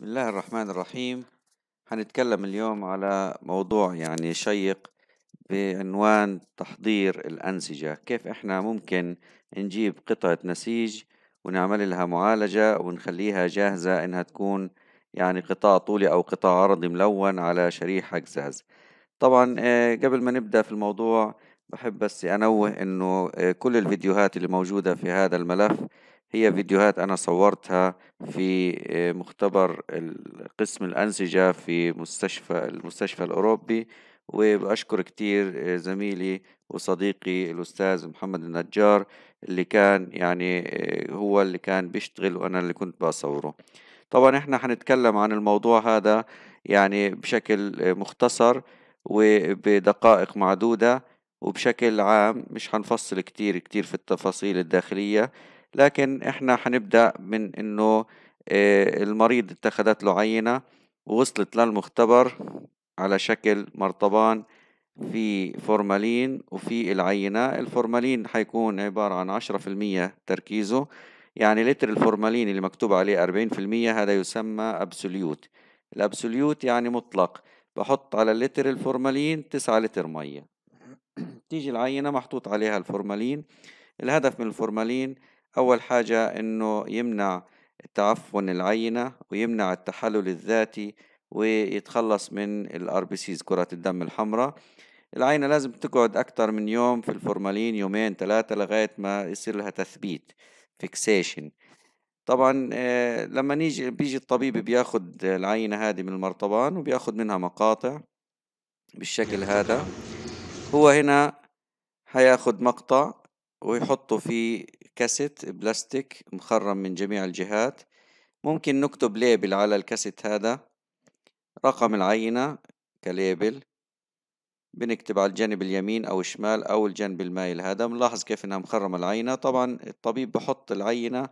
بسم الله الرحمن الرحيم هنتكلم اليوم على موضوع يعني شيق بعنوان تحضير الأنسجة كيف إحنا ممكن نجيب قطعة نسيج ونعمل لها معالجة ونخليها جاهزة إنها تكون يعني قطاع طولي أو قطاع عرضي ملون على شريحة قزاز طبعا آه، قبل ما نبدأ في الموضوع بحب بس أنوه إنه آه، كل الفيديوهات اللي موجودة في هذا الملف هي فيديوهات أنا صورتها في آه، مختبر قسم الأنسجة في مستشفى المستشفى الأوروبي وبأشكر كتير آه، زميلي وصديقي الأستاذ محمد النجار اللي كان يعني آه، هو اللي كان بيشتغل وأنا اللي كنت بصوره طبعا احنا حنتكلم عن الموضوع هذا يعني بشكل مختصر وبدقائق معدودة وبشكل عام مش هنفصل كتير كتير في التفاصيل الداخلية لكن احنا هنبدأ من انه آه، المريض اتخذت له عينة ووصلت للمختبر على شكل مرطبان في فورمالين وفي العينة الفورمالين حيكون عبارة عن عشرة في المية تركيزه يعني لتر الفورمالين اللي مكتوب عليه أربعين في المية هذا يسمى أبسوليوت الأبسوليوت يعني مطلق بحط على اللتر الفورمالين تسعة لتر مية تيجي العينة محطوط عليها الفورمالين الهدف من الفورمالين أول حاجة إنه يمنع تعفن العينة ويمنع التحلل الذاتي ويتخلص من الار بي سيز كرة الدم الحمراء العينة لازم تقعد أكتر من يوم في الفورمالين يومين ثلاثة لغاية ما يصير لها تثبيت فيكسيشن طبعا آه، لما نيجي بيجي الطبيب بياخد العينة هذه من المرطبان وبياخد منها مقاطع بالشكل هذا هو هنا هياخد مقطع ويحطه في كاسيت بلاستيك مخرم من جميع الجهات ممكن نكتب ليبل على الكاسيت هذا رقم العينة كليبل بنكتب على الجانب اليمين أو الشمال أو الجانب المايل هذا بنلاحظ كيف إنها مخرمة العينة طبعا الطبيب بحط العينة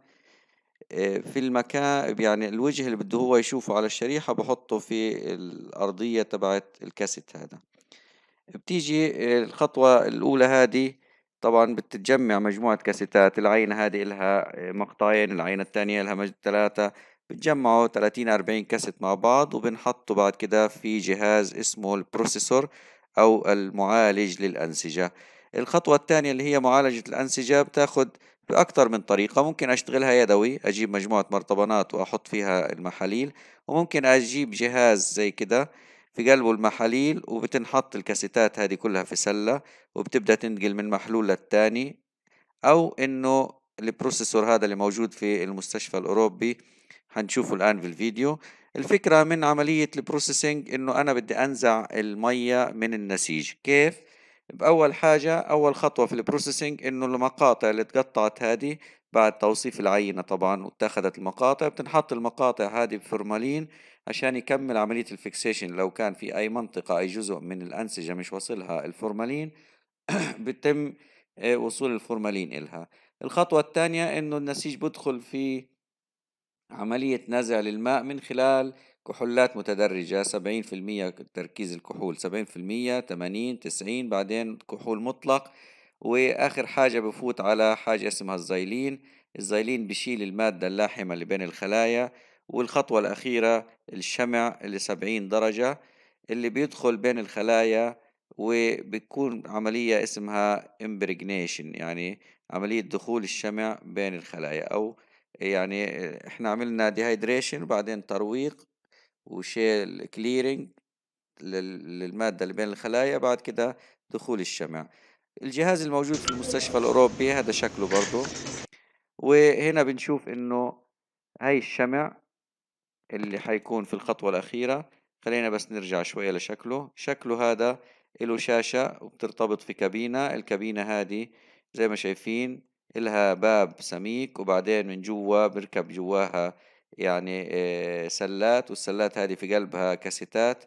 آه، في المكان يعني الوجه اللي بده هو يشوفه على الشريحة بحطه في الأرضية تبعت الكاسيت هذا بتيجي آه، الخطوة الأولى هذه طبعا بتتجمع مجموعة كاسيتات العينة هذه لها مقطعين العينة التانية لها مجد ثلاثة بتجمعوا 30 40 كاسيت مع بعض وبنحطه بعد كده في جهاز اسمه البروسيسور أو المعالج للأنسجة الخطوة الثانية اللي هي معالجة الأنسجة بتاخد بأكتر من طريقة ممكن أشتغلها يدوي أجيب مجموعة مرطبانات وأحط فيها المحاليل وممكن أجيب جهاز زي كده في قلبه المحاليل وبتنحط الكاسيتات هذه كلها في سلة وبتبدأ تنقل من محلول للتاني أو إنه البروسيسور هذا اللي موجود في المستشفى الأوروبي هنشوفه الآن في الفيديو الفكرة من عملية البروسيسنج إنه أنا بدي أنزع المية من النسيج كيف؟ بأول حاجة أول خطوة في البروسيسنج إنه المقاطع اللي اتقطعت هذه بعد توصيف العينة طبعا واتخذت المقاطع بتنحط المقاطع هذه بفورمالين عشان يكمل عملية الفيكسيشن لو كان في أي منطقة أي جزء من الأنسجة مش واصلها الفورمالين بتم آه، وصول الفورمالين إلها الخطوة الثانية إنه النسيج بدخل في عملية نزع للماء من خلال كحولات متدرجة 70% تركيز الكحول 70% 80 90 بعدين كحول مطلق وآخر حاجة بفوت على حاجة اسمها الزيلين الزيلين بشيل المادة اللاحمة اللي بين الخلايا والخطوة الأخيرة الشمع اللي 70 درجة اللي بيدخل بين الخلايا وبتكون عملية اسمها امبرجنيشن يعني عملية دخول الشمع بين الخلايا أو يعني احنا عملنا ديهايدريشن وبعدين ترويق وشيل كليرنج للمادة اللي بين الخلايا بعد كده دخول الشمع الجهاز الموجود في المستشفى الأوروبي هذا شكله برضه وهنا بنشوف إنه هاي الشمع اللي حيكون في الخطوة الأخيرة خلينا بس نرجع شوية لشكله شكله هذا له شاشة وبترتبط في كابينة الكابينة هذه زي ما شايفين إلها باب سميك وبعدين من جوا بركب جواها يعني سلات والسلات هذه في قلبها كاسيتات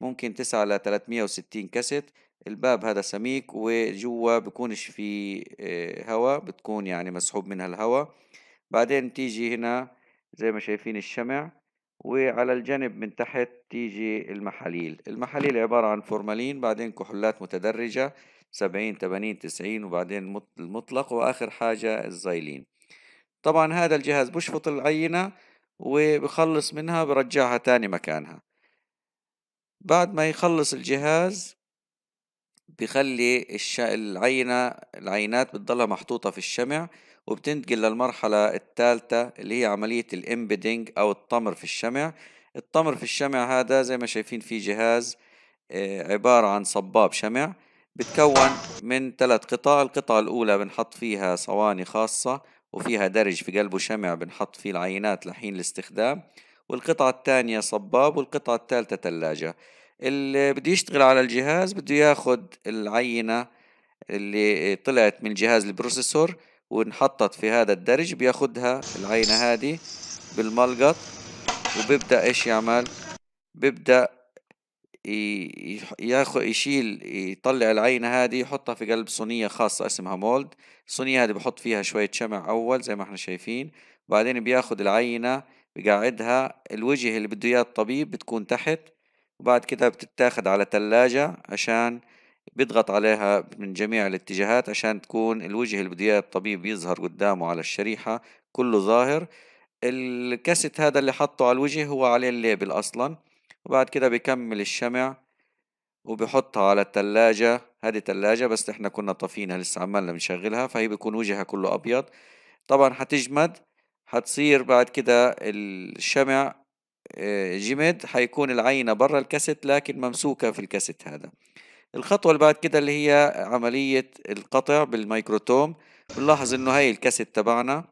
ممكن تسعة ل 360 كاسيت الباب هذا سميك وجوا بكونش في هواء بتكون يعني مسحوب منها الهواء بعدين تيجي هنا زي ما شايفين الشمع وعلى الجانب من تحت تيجي المحاليل المحاليل عبارة عن فورمالين بعدين كحولات متدرجة 70 80 90 وبعدين المطلق وآخر حاجة الزايلين طبعا هذا الجهاز بشفط العينة وبخلص منها برجعها تاني مكانها بعد ما يخلص الجهاز بخلي الش... العينة العينات بتضلها محطوطة في الشمع وبتنتقل للمرحلة الثالثة اللي هي عملية الامبيدنج أو الطمر في الشمع الطمر في الشمع هذا زي ما شايفين في جهاز آه، عبارة عن صباب شمع بتكون من ثلاث قطع القطعة الأولى بنحط فيها صواني خاصة وفيها درج في قلبه شمع بنحط فيه العينات لحين الاستخدام والقطعة الثانية صباب والقطعة الثالثة ثلاجة اللي بده يشتغل على الجهاز بده ياخد العينة اللي طلعت من جهاز البروسيسور ونحطت في هذا الدرج بياخدها العينة هذه بالملقط وبيبدأ ايش يعمل بيبدأ ياخذ يشيل يطلع العينة هذه يحطها في قلب صينية خاصة اسمها مولد الصينية هذه بحط فيها شوية شمع أول زي ما احنا شايفين بعدين بياخد العينة بقاعدها الوجه اللي بده إياه الطبيب بتكون تحت وبعد كده بتتاخد على تلاجة عشان بيضغط عليها من جميع الاتجاهات عشان تكون الوجه اللي بده إياه الطبيب يظهر قدامه على الشريحة كله ظاهر الكاسيت هذا اللي حطه على الوجه هو عليه الليبل أصلاً وبعد كده بيكمل الشمع وبيحطها على التلاجة هذه تلاجة بس احنا كنا طافينها لسه عمالنا بنشغلها فهي بيكون وجهها كله أبيض طبعا هتجمد هتصير بعد كده الشمع آه، جمد حيكون العينة برا الكاسيت لكن ممسوكة في الكاسيت هذا الخطوة اللي بعد كده اللي هي عملية القطع بالميكروتوم بنلاحظ انه هاي الكاسيت تبعنا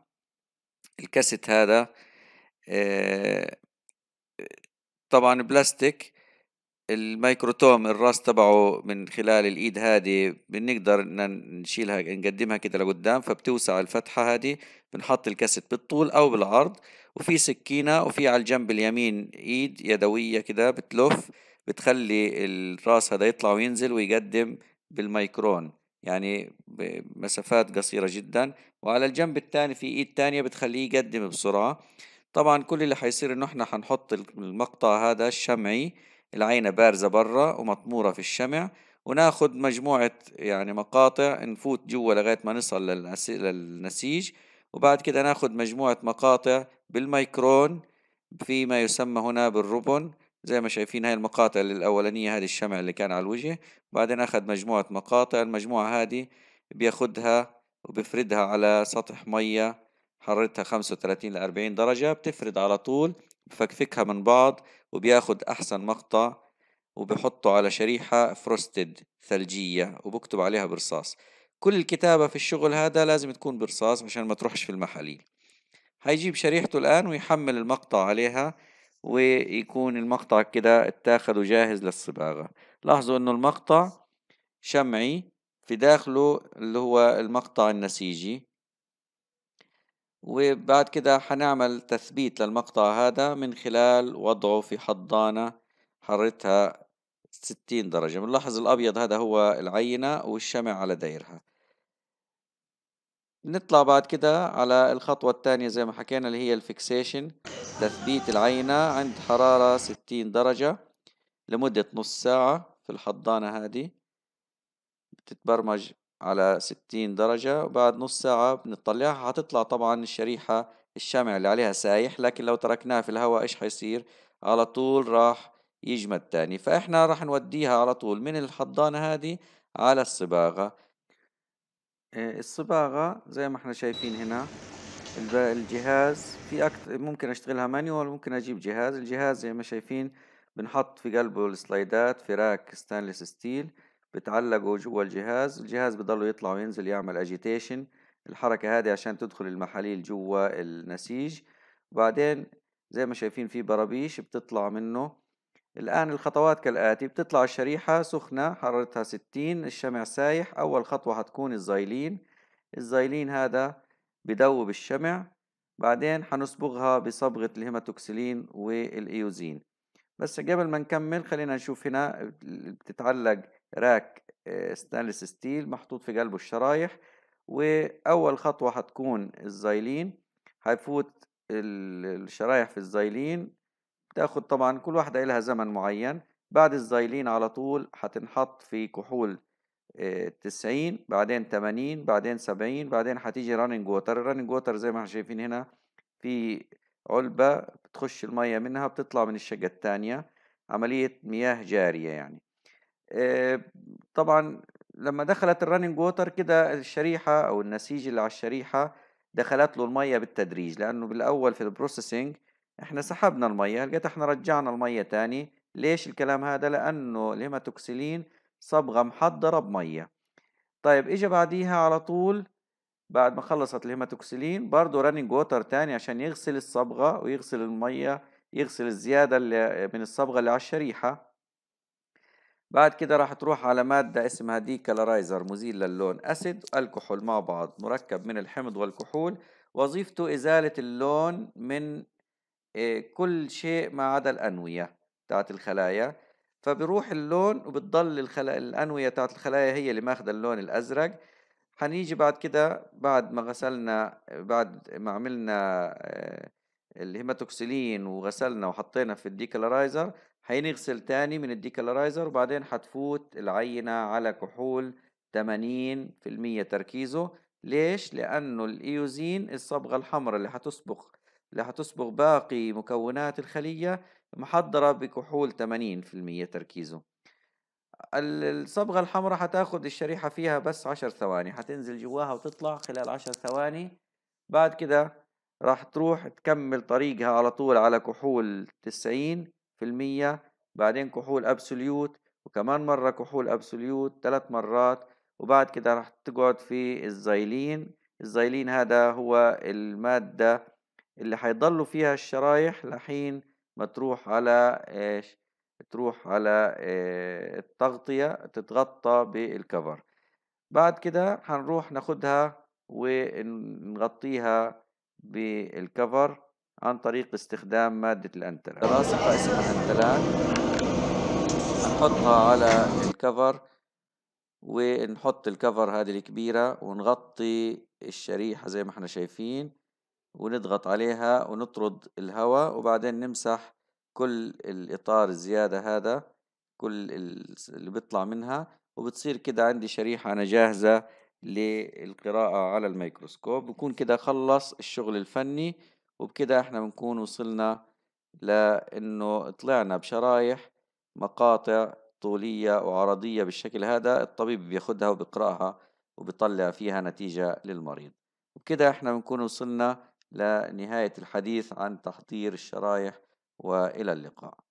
الكاسيت هذا آه، طبعا بلاستيك الميكروتوم الراس تبعه من خلال الايد هذه بنقدر نشيلها نقدمها كده لقدام فبتوسع الفتحه هذه بنحط الكاسيت بالطول او بالعرض وفي سكينه وفي على الجنب اليمين ايد يدويه كده بتلف بتخلي الراس هذا يطلع وينزل ويقدم بالميكرون يعني بمسافات قصيره جدا وعلى الجنب الثاني في ايد ثانيه بتخليه يقدم بسرعه طبعا كل اللي حيصير انه احنا حنحط المقطع هذا الشمعي العينة بارزة برا ومطمورة في الشمع وناخد مجموعة يعني مقاطع نفوت جوا لغاية ما نصل للنسيج وبعد كده ناخد مجموعة مقاطع بالميكرون فيما يسمى هنا بالروبون زي ما شايفين هاي المقاطع الأولانية هذه الشمع اللي كان على الوجه بعدين أخذ مجموعة مقاطع المجموعة هذه بياخدها وبفردها على سطح مية حرارتها 35 ل 40 درجة بتفرد على طول بفكفكها من بعض وبياخد أحسن مقطع وبحطه على شريحة فروستد ثلجية وبكتب عليها برصاص كل الكتابة في الشغل هذا لازم تكون برصاص مشان ما تروحش في المحاليل هيجيب شريحته الآن ويحمل المقطع عليها ويكون المقطع كده اتاخد وجاهز للصباغة لاحظوا انه المقطع شمعي في داخله اللي هو المقطع النسيجي وبعد كده حنعمل تثبيت للمقطع هذا من خلال وضعه في حضانة حرارتها 60 درجة بنلاحظ الأبيض هذا هو العينة والشمع على دايرها نطلع بعد كده على الخطوة الثانية زي ما حكينا اللي هي الفيكسيشن تثبيت العينة عند حرارة 60 درجة لمدة نص ساعة في الحضانة هذه بتتبرمج على 60 درجة وبعد نص ساعة بنطلعها هتطلع طبعا الشريحة الشمع اللي عليها سايح لكن لو تركناها في الهواء ايش حيصير على طول راح يجمد تاني فاحنا راح نوديها على طول من الحضانة هذه على الصباغة آه، الصباغة زي ما احنا شايفين هنا الجهاز في أكتر ممكن اشتغلها مانيوال ممكن اجيب جهاز الجهاز زي ما شايفين بنحط في قلبه السلايدات فراك ستانلس ستيل بتعلقوا جوا الجهاز الجهاز بضلوا يطلع وينزل يعمل اجيتيشن الحركة هذه عشان تدخل المحاليل جوا النسيج بعدين زي ما شايفين في برابيش بتطلع منه الآن الخطوات كالآتي بتطلع الشريحة سخنة حرارتها 60 الشمع سايح أول خطوة حتكون الزايلين الزايلين هذا بدوب الشمع بعدين حنصبغها بصبغة الهيماتوكسلين والإيوزين بس قبل ما نكمل خلينا نشوف هنا بتتعلق راك ستانلس آه، ستيل محطوط في قلبه الشرايح واول خطوه هتكون الزايلين هيفوت الشرايح في الزايلين بتاخد طبعا كل واحده لها زمن معين بعد الزايلين على طول هتنحط في كحول آه، تسعين بعدين تمانين بعدين سبعين بعدين هتيجي رانينج ووتر الرانينج ووتر زي ما احنا شايفين هنا في علبة بتخش المية منها بتطلع من الشقة التانية عملية مياه جارية يعني آه، طبعا لما دخلت الرننج ووتر كده الشريحة أو النسيج اللي على الشريحة دخلت له المية بالتدريج لأنه بالأول في البروسيسنج احنا سحبنا المية لقيت احنا رجعنا المية تاني ليش الكلام هذا لأنه الهيماتوكسيلين صبغة محضرة بمية طيب اجى بعديها على طول بعد ما خلصت الهيماتوكسيلين برضه رننج ووتر تاني عشان يغسل الصبغة ويغسل المية يغسل الزيادة اللي من الصبغة اللي على الشريحة بعد كده راح تروح على مادة اسمها ديكالارايزر مزيل للون أسيد الكحول مع بعض مركب من الحمض والكحول وظيفته إزالة اللون من آه، كل شيء ما عدا الأنوية بتاعت الخلايا فبروح اللون وبتضل الأنوية بتاعت الخلايا هي اللي ماخذة اللون الأزرق هنيجي بعد كده بعد ما غسلنا بعد ما عملنا آه، الهيماتوكسيلين وغسلنا وحطينا في الديكالرايزر هينغسل تاني من الديكالرايزر وبعدين حتفوت العينة على كحول 80% تركيزه ليش؟ لأنه الإيوزين الصبغة الحمراء اللي حتصبغ اللي حتصبغ باقي مكونات الخلية محضرة بكحول 80% تركيزه الصبغة الحمراء حتاخد الشريحة فيها بس عشر ثواني حتنزل جواها وتطلع خلال عشر ثواني بعد كده راح تروح تكمل طريقها على طول على كحول 90 في المية بعدين كحول أبسوليوت وكمان مرة كحول أبسوليوت ثلاث مرات وبعد كده راح تقعد في الزايلين الزايلين هذا هو المادة اللي حيضلوا فيها الشرايح لحين ما تروح على ايش تروح على إيه التغطية تتغطى بالكفر بعد كده هنروح ناخدها ونغطيها بالكفر عن طريق استخدام مادة الأنتلا لاصقة اسمها أنتلا نحطها على الكفر ونحط الكفر هذه الكبيرة ونغطي الشريحة زي ما احنا شايفين ونضغط عليها ونطرد الهواء وبعدين نمسح كل الإطار الزيادة هذا كل اللي بيطلع منها وبتصير كده عندي شريحة أنا جاهزة للقراءة على الميكروسكوب بكون كده خلص الشغل الفني وبكده احنا بنكون وصلنا لانه طلعنا بشرايح مقاطع طولية وعرضية بالشكل هذا الطبيب بياخدها وبيقرأها وبيطلع فيها نتيجة للمريض وبكده احنا بنكون وصلنا لنهاية الحديث عن تحضير الشرايح وإلى اللقاء